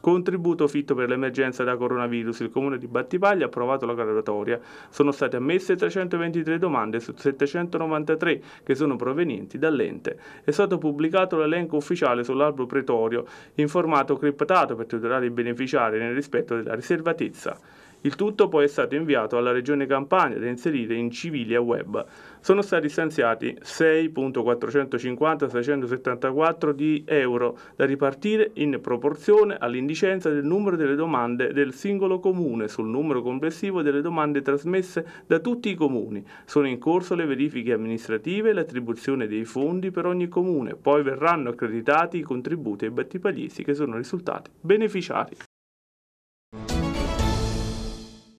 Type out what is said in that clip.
Contributo fitto per l'emergenza da coronavirus. Il comune di Battipaglia ha approvato la graduatoria. Sono state ammesse 323 domande su 793 che sono provenienti dall'ente. È stato pubblicato l'elenco ufficiale sull'albo pretorio in formato criptato per tutelare i beneficiari nel rispetto della riservatezza. Il tutto poi è stato inviato alla Regione Campania da inserire in Civilia Web. Sono stati stanziati 6.450.674 di euro da ripartire in proporzione all'indicenza del numero delle domande del singolo comune sul numero complessivo delle domande trasmesse da tutti i comuni. Sono in corso le verifiche amministrative e l'attribuzione dei fondi per ogni comune. Poi verranno accreditati i contributi ai battipagliesi che sono risultati beneficiari.